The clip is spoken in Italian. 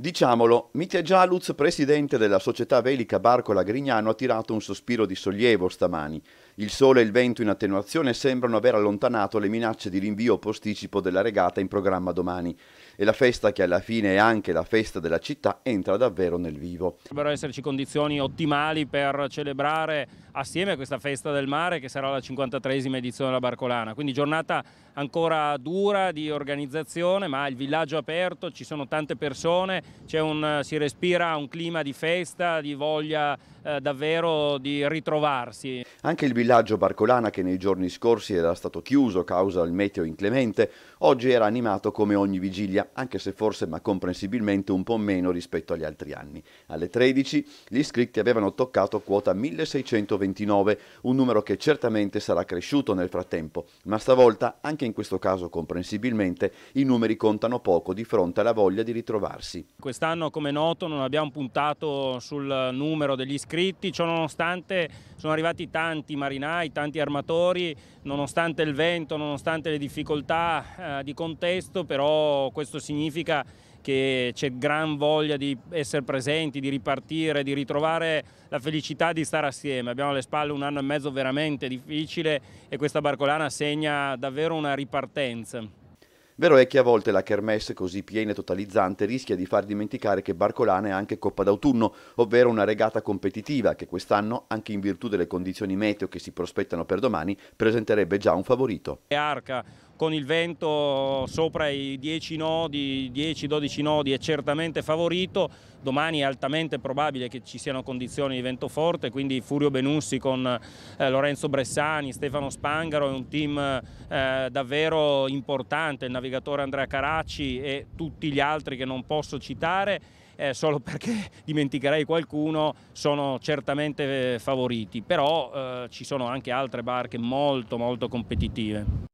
Diciamolo, Mitya Gialuz, presidente della società velica Barcola Grignano, ha tirato un sospiro di sollievo stamani. Il sole e il vento in attenuazione sembrano aver allontanato le minacce di rinvio o posticipo della regata in programma domani e la festa che alla fine è anche la festa della città entra davvero nel vivo. Dovrebbero esserci condizioni ottimali per celebrare assieme questa festa del mare che sarà la 53 esima edizione della Barcolana, quindi giornata ancora dura di organizzazione ma il villaggio è aperto, ci sono tante persone, un, si respira un clima di festa, di voglia eh, davvero di ritrovarsi. Anche il villaggio Barcolana, che nei giorni scorsi era stato chiuso causa il meteo inclemente, oggi era animato come ogni vigilia, anche se forse ma comprensibilmente un po' meno rispetto agli altri anni. Alle 13 gli iscritti avevano toccato quota 1629, un numero che certamente sarà cresciuto nel frattempo, ma stavolta, anche in questo caso comprensibilmente, i numeri contano poco di fronte alla voglia di ritrovarsi. Quest'anno, come noto, non abbiamo puntato sul numero degli iscritti, ciononostante sono arrivati tanti, ma marinai, tanti armatori, nonostante il vento, nonostante le difficoltà eh, di contesto, però questo significa che c'è gran voglia di essere presenti, di ripartire, di ritrovare la felicità di stare assieme. Abbiamo alle spalle un anno e mezzo veramente difficile e questa Barcolana segna davvero una ripartenza. Vero è che a volte la kermesse così piena e totalizzante rischia di far dimenticare che Barcolana è anche Coppa d'autunno, ovvero una regata competitiva che quest'anno, anche in virtù delle condizioni meteo che si prospettano per domani, presenterebbe già un favorito. Arca con il vento sopra i 10 nodi, 10-12 nodi è certamente favorito, domani è altamente probabile che ci siano condizioni di vento forte, quindi Furio Benussi con eh, Lorenzo Bressani, Stefano Spangaro è un team eh, davvero importante, il navigatore Andrea Caracci e tutti gli altri che non posso citare. Eh, solo perché dimenticherei qualcuno, sono certamente eh, favoriti, però eh, ci sono anche altre barche molto molto competitive.